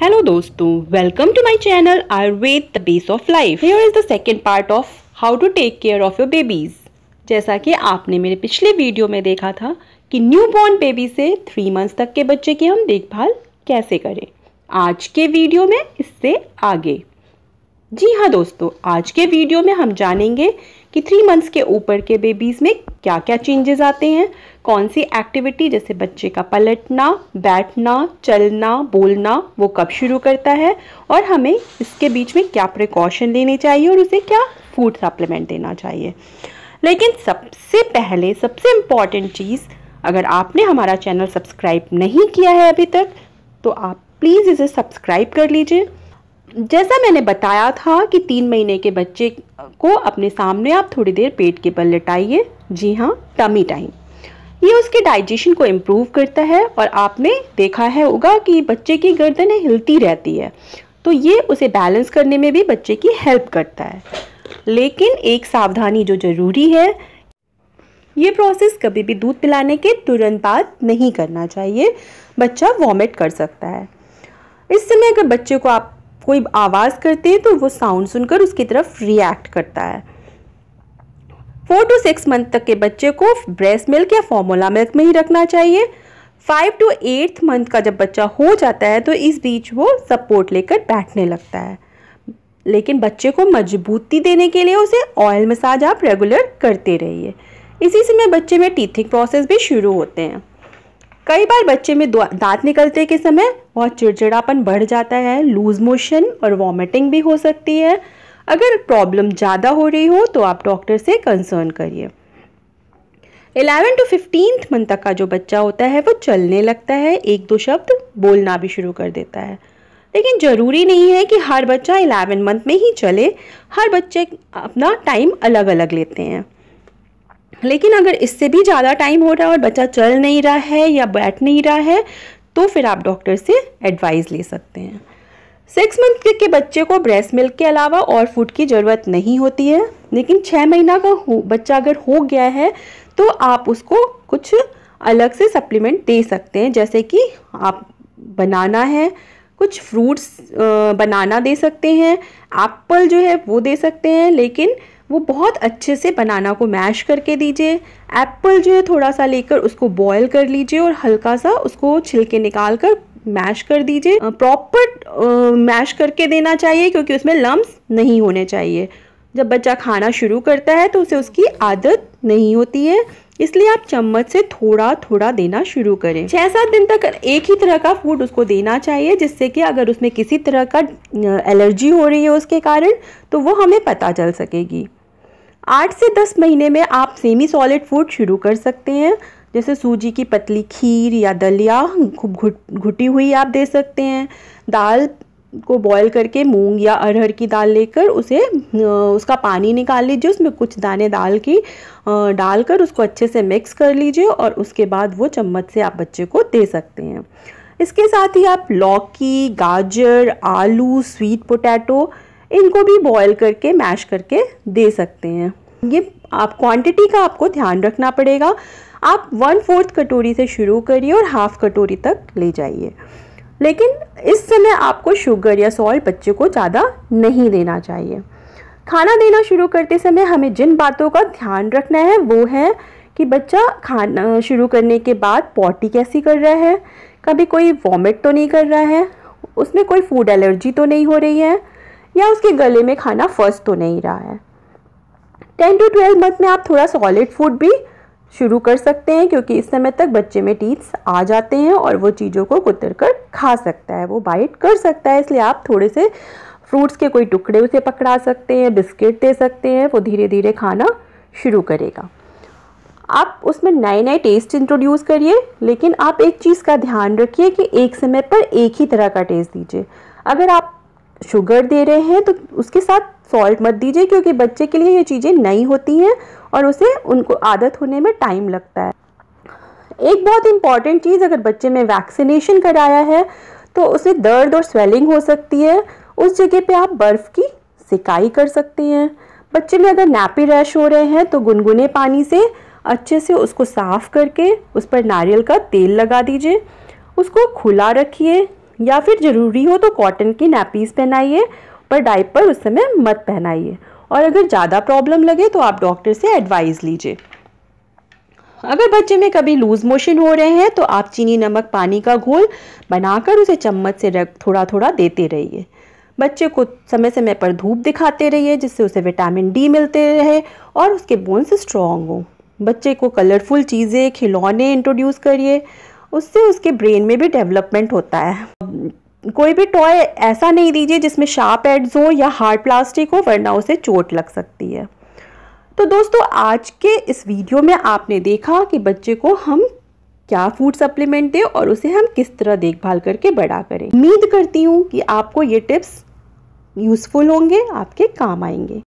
hello दोस्तों welcome to my channel Ayurveda the base of life here is the second part of how to take care of your babies जैसा कि आपने मेरे पिछले video में देखा था कि न्यू बॉर्न बेबी से थ्री मंथ्स तक के बच्चे की हम देखभाल कैसे करें आज के वीडियो में इससे आगे जी हाँ दोस्तों आज के वीडियो में हम जानेंगे कि थ्री मंथ्स के ऊपर के बेबीज़ में क्या क्या चेंजेस आते हैं कौन सी एक्टिविटी जैसे बच्चे का पलटना बैठना चलना बोलना वो कब शुरू करता है और हमें इसके बीच में क्या प्रिकॉशन लेने चाहिए और उसे क्या फूड सप्लीमेंट देना चाहिए लेकिन सबसे पहले सबसे इम्पॉर्टेंट चीज़ अगर आपने हमारा चैनल सब्सक्राइब नहीं किया है अभी तक तो आप प्लीज़ इसे सब्सक्राइब कर लीजिए जैसा मैंने बताया था कि तीन महीने के बच्चे को अपने सामने आप थोड़ी देर पेट के बल लटाइए जी हाँ टमी टाइम ये उसके डाइजेशन को इम्प्रूव करता है और आपने देखा है होगा कि बच्चे की गर्दन हिलती रहती है तो ये उसे बैलेंस करने में भी बच्चे की हेल्प करता है लेकिन एक सावधानी जो ज़रूरी है ये प्रोसेस कभी भी दूध पिलाने के तुरंत बाद नहीं करना चाहिए बच्चा वॉमिट कर सकता है इस समय अगर बच्चे को आप कोई आवाज़ करते हैं तो वो साउंड सुनकर उसकी तरफ रिएक्ट करता है फोर टू सिक्स मंथ तक के बच्चे को ब्रेस्ट मिल्क या फॉर्मूला मिल्क में ही रखना चाहिए फाइव टू एट्थ मंथ का जब बच्चा हो जाता है तो इस बीच वो सपोर्ट लेकर बैठने लगता है लेकिन बच्चे को मजबूती देने के लिए उसे ऑयल मसाज आप रेगुलर करते रहिए इसी समय बच्चे में टीथिंग प्रोसेस भी शुरू होते हैं कई बार बच्चे में दांत निकलते के समय बहुत चिड़चिड़ापन बढ़ जाता है लूज मोशन और वॉमिटिंग भी हो सकती है अगर प्रॉब्लम ज़्यादा हो रही हो तो आप डॉक्टर से कंसर्न करिए 11 टू फिफ्टीन मंथ तक का जो बच्चा होता है वो चलने लगता है एक दो शब्द बोलना भी शुरू कर देता है लेकिन ज़रूरी नहीं है कि हर बच्चा इलेवन मंथ में ही चले हर बच्चे अपना टाइम अलग अलग लेते हैं लेकिन अगर इससे भी ज़्यादा टाइम हो रहा है और बच्चा चल नहीं रहा है या बैठ नहीं रहा है तो फिर आप डॉक्टर से एडवाइस ले सकते हैं सिक्स मंथ के बच्चे को ब्रेस्ट मिल्क के अलावा और फूड की ज़रूरत नहीं होती है लेकिन छः महीना का हो बच्चा अगर हो गया है तो आप उसको कुछ अलग से सप्लीमेंट दे सकते हैं जैसे कि आप बनाना है कुछ फ्रूट्स बनाना दे सकते हैं एप्पल जो है वो दे सकते हैं लेकिन वो बहुत अच्छे से बनाना को मैश करके दीजिए एप्पल जो है थोड़ा सा लेकर उसको बॉयल कर लीजिए और हल्का सा उसको छिलके निकाल कर मैश कर दीजिए प्रॉपर मैश करके देना चाहिए क्योंकि उसमें लम्ब नहीं होने चाहिए जब बच्चा खाना शुरू करता है तो उसे उसकी आदत नहीं होती है इसलिए आप चम्मच से थोड़ा थोड़ा देना शुरू करें छः सात दिन तक एक ही तरह का फूड उसको देना चाहिए जिससे कि अगर उसमें किसी तरह का एलर्जी हो रही है उसके कारण तो वो हमें पता चल सकेगी आठ से दस महीने में आप सेमी सॉलिड फूड शुरू कर सकते हैं जैसे सूजी की पतली खीर या दलिया घुट घुटी हुई आप दे सकते हैं दाल को बॉईल करके मूंग या अरहर की दाल लेकर उसे उसका पानी निकाल लीजिए उसमें कुछ दाने दाल की डालकर उसको अच्छे से मिक्स कर लीजिए और उसके बाद वो चम्मच से आप बच्चे को दे सकते हैं इसके साथ ही आप लौकी गाजर आलू स्वीट पोटैटो इनको भी बॉयल करके मैश करके दे सकते हैं ये आप क्वांटिटी का आपको ध्यान रखना पड़ेगा आप वन फोर्थ कटोरी से शुरू करिए और हाफ कटोरी तक ले जाइए लेकिन इस समय आपको शुगर या सॉल्ट बच्चे को ज़्यादा नहीं देना चाहिए खाना देना शुरू करते समय हमें जिन बातों का ध्यान रखना है वो है कि बच्चा खाना शुरू करने के बाद पॉटी कैसी कर रहा है कभी कोई वॉमिट तो नहीं कर रहा है उसमें कोई फूड एलर्जी तो नहीं हो रही है या उसके गले में खाना फंस तो नहीं रहा है टेन टू ट्वेल्व मंथ में आप थोड़ा सॉलिड फूड भी शुरू कर सकते हैं क्योंकि इस समय तक बच्चे में टीथ्स आ जाते हैं और वो चीज़ों को कुतर कर खा सकता है वो बाइट कर सकता है इसलिए आप थोड़े से फ्रूट्स के कोई टुकड़े उसे पकड़ा सकते हैं बिस्किट दे सकते हैं वो धीरे धीरे खाना शुरू करेगा आप उसमें नए नए टेस्ट इंट्रोड्यूस करिए लेकिन आप एक चीज़ का ध्यान रखिए कि एक समय पर एक ही तरह का टेस्ट दीजिए अगर आप शुगर दे रहे हैं तो उसके साथ सॉल्ट मत दीजिए क्योंकि बच्चे के लिए ये चीज़ें नई होती हैं और उसे उनको आदत होने में टाइम लगता है एक बहुत इंपॉर्टेंट चीज़ अगर बच्चे में वैक्सीनेशन कराया है तो उसे दर्द और स्वेलिंग हो सकती है उस जगह पे आप बर्फ़ की सिकाई कर सकते हैं बच्चे में अगर नैपी रैश हो रहे हैं तो गुनगुने पानी से अच्छे से उसको साफ़ करके उस पर नारियल का तेल लगा दीजिए उसको खुला रखिए या फिर ज़रूरी हो तो कॉटन की नैपीज़ पहनाइए पर डाइपर उस समय मत पहनाइए और अगर ज़्यादा प्रॉब्लम लगे तो आप डॉक्टर से एडवाइस लीजिए अगर बच्चे में कभी लूज मोशन हो रहे हैं तो आप चीनी नमक पानी का घोल बनाकर उसे चम्मच से रख थोड़ा थोड़ा देते रहिए बच्चे को समय समय पर धूप दिखाते रहिए जिससे उसे विटामिन डी मिलते रहे और उसके बोन्स स्ट्रॉन्ग हों बच्चे को कलरफुल चीज़ें खिलौने इंट्रोड्यूस करिए उससे उसके ब्रेन में भी डेवलपमेंट होता है कोई भी टॉय ऐसा नहीं दीजिए जिसमें शार्प एड्स हो या हार्ड प्लास्टिक हो वरना उसे चोट लग सकती है तो दोस्तों आज के इस वीडियो में आपने देखा कि बच्चे को हम क्या फूड सप्लीमेंट दें और उसे हम किस तरह देखभाल करके बड़ा करें उम्मीद करती हूँ कि आपको ये टिप्स यूज़फुल होंगे आपके काम आएंगे